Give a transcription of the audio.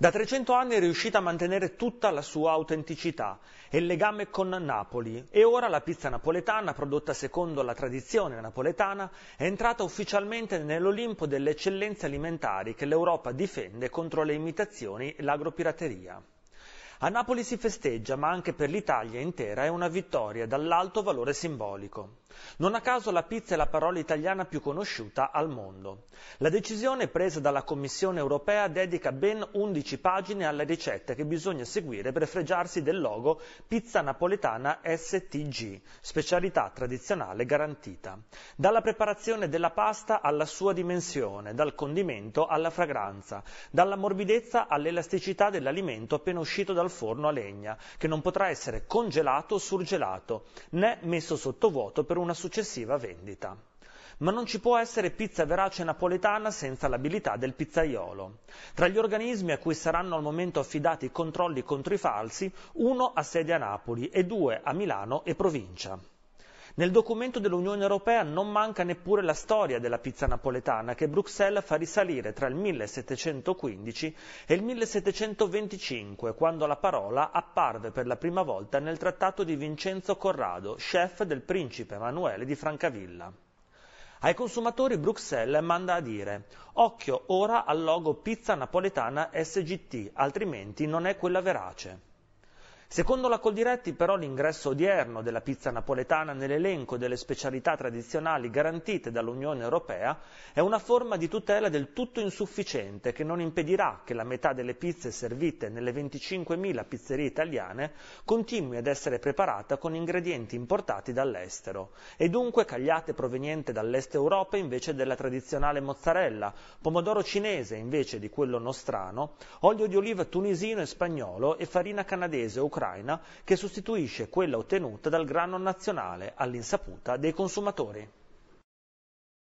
Da 300 anni è riuscita a mantenere tutta la sua autenticità e il legame con Napoli e ora la pizza napoletana, prodotta secondo la tradizione napoletana, è entrata ufficialmente nell'Olimpo delle eccellenze alimentari che l'Europa difende contro le imitazioni e l'agropirateria. A Napoli si festeggia, ma anche per l'Italia intera è una vittoria dall'alto valore simbolico. Non a caso la pizza è la parola italiana più conosciuta al mondo. La decisione presa dalla Commissione europea dedica ben 11 pagine alla ricetta che bisogna seguire per fregiarsi del logo Pizza Napoletana STG, specialità tradizionale garantita. Dalla preparazione della pasta alla sua dimensione, dal condimento alla fragranza, dalla morbidezza all'elasticità dell'alimento appena uscito dal al forno a legna, che non potrà essere congelato o surgelato, né messo sottovuoto per una successiva vendita. Ma non ci può essere pizza verace napoletana senza l'abilità del pizzaiolo. Tra gli organismi a cui saranno al momento affidati i controlli contro i falsi, uno ha sede a Napoli e due a Milano e provincia. Nel documento dell'Unione Europea non manca neppure la storia della pizza napoletana che Bruxelles fa risalire tra il 1715 e il 1725, quando la parola apparve per la prima volta nel trattato di Vincenzo Corrado, chef del principe Emanuele di Francavilla. Ai consumatori Bruxelles manda a dire occhio ora al logo pizza napoletana SGT, altrimenti non è quella verace. Secondo la Coldiretti però l'ingresso odierno della pizza napoletana nell'elenco delle specialità tradizionali garantite dall'Unione Europea è una forma di tutela del tutto insufficiente che non impedirà che la metà delle pizze servite nelle 25.000 pizzerie italiane continui ad essere preparata con ingredienti importati dall'estero e dunque cagliate provenienti dall'est Europa invece della tradizionale mozzarella, pomodoro cinese invece di quello nostrano, olio di oliva tunisino e spagnolo e farina canadese o dell'Ucraina che sostituisce quella ottenuta dal grano nazionale all'insaputa dei consumatori.